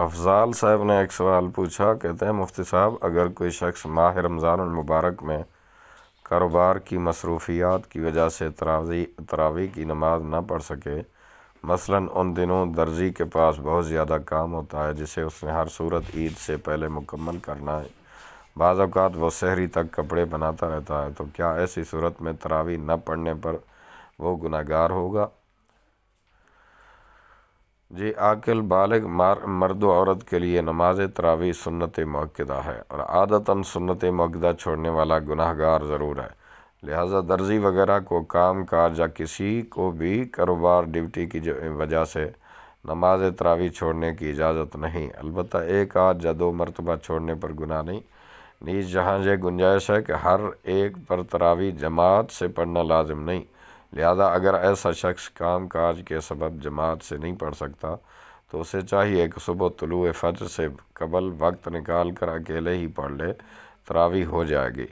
अफजाल साहब ने एक सवाल पूछा कहते हैं मुफ्ती साहब अगर कोई शख्स माह रमज़ानमबारक में कारोबार की मसरूफियात की वजह से तरावी तरावी की नमाज ना पढ़ सके मसलन उन दिनों दर्जी के पास बहुत ज़्यादा काम होता है जिसे उसने हर सूरत ईद से पहले मुकम्मल करना है बाज़ात वह शहरी तक कपड़े बनाता रहता है तो क्या ऐसी सूरत में तरावी न पढ़ने पर वो गुनागार होगा जी आकिल बालग मार मर्द औरत के लिए नमाज तरावी सुन्नत मौक़दा है और आदतन सुन्नत मौक़दा छोड़ने वाला गुनाहगार ज़रूर है लिहाजा दर्जी वगैरह को काम काज या किसी को भी कारोबार ड्यूटी की वजह से नमाज तरावी छोड़ने की इजाज़त नहीं अलबत् एक आध या दो मरतबा छोड़ने पर गुनाह नहीं नीज जहाँ यह गुंजाइश है कि हर एक पर तरावी जमात से पढ़ना लाजम नहीं लिहाजा अगर ऐसा शख्स काम काज के सबब जमात से नहीं पढ़ सकता तो उसे चाहिए कि सुबह तलु फजर से कबल वक्त निकाल कर अकेले ही पढ़ ले तरावी हो जाएगी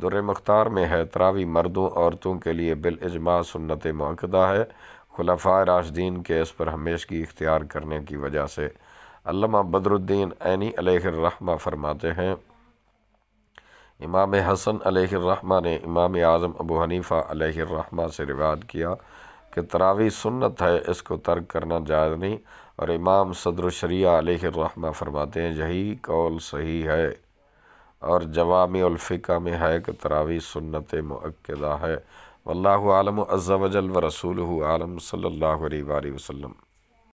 दुर मुख्तार में है तरावी मर्दों औरतों के लिए बिलजमा सुन्नत मौकदा है खुलफा राशदीन के इस पर हमेशगी इख्तियार करने की वजह से अल्लामा बदरुद्दीन ऐनी रहमा फरमाते हैं इमाम हसन अलैहिर्रहमा ने इमाम आज़म अबू हनीफ़ा अलैहिर्रहमा से रिवायत किया कि तरावी सुन्नत है इसको तर्क करना जायज़ नहीं और इमाम सदरशरिया अलैहिर्रहमा फरमाते हैं यही कौल सही है और जवामिलफ़िका में है कि तरावी सुन्नत मक्दा है वल्लम अज़्ज़ल व रसूल आलम सल्ला वसम